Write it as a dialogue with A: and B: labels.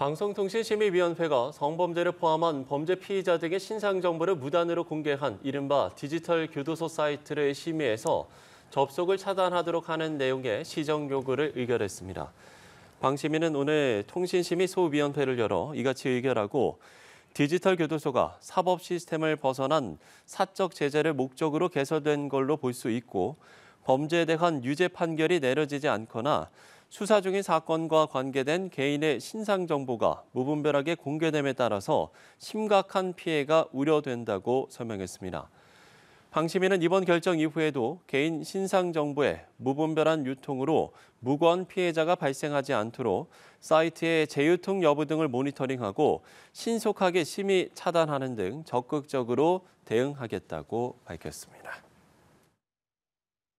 A: 방송통신심의위원회가 성범죄를 포함한 범죄 피의자 등의 신상 정보를 무단으로 공개한 이른바 디지털 교도소 사이트를 심의해서 접속을 차단하도록 하는 내용의 시정 요구를 의결했습니다. 방심위는 오늘 통신심의 소위원회를 열어 이같이 의결하고 디지털 교도소가 사법 시스템을 벗어난 사적 제재를 목적으로 개설된 걸로 볼 수 있고 범죄에 대한 유죄 판결이 내려지지 않거나 수사 중인 사건과 관계된 개인의 신상 정보가 무분별하게 공개됨에 따라서 심각한 피해가 우려된다고 설명했습니다. 방 시민은 이번 결정 이후에도 개인 신상 정보의 무분별한 유통으로 무고한 피해자가 발생하지 않도록 사이트의 재유통 여부 등을 모니터링하고 신속하게 심의 차단하는 등 적극적으로 대응하겠다고
B: 밝혔습니다.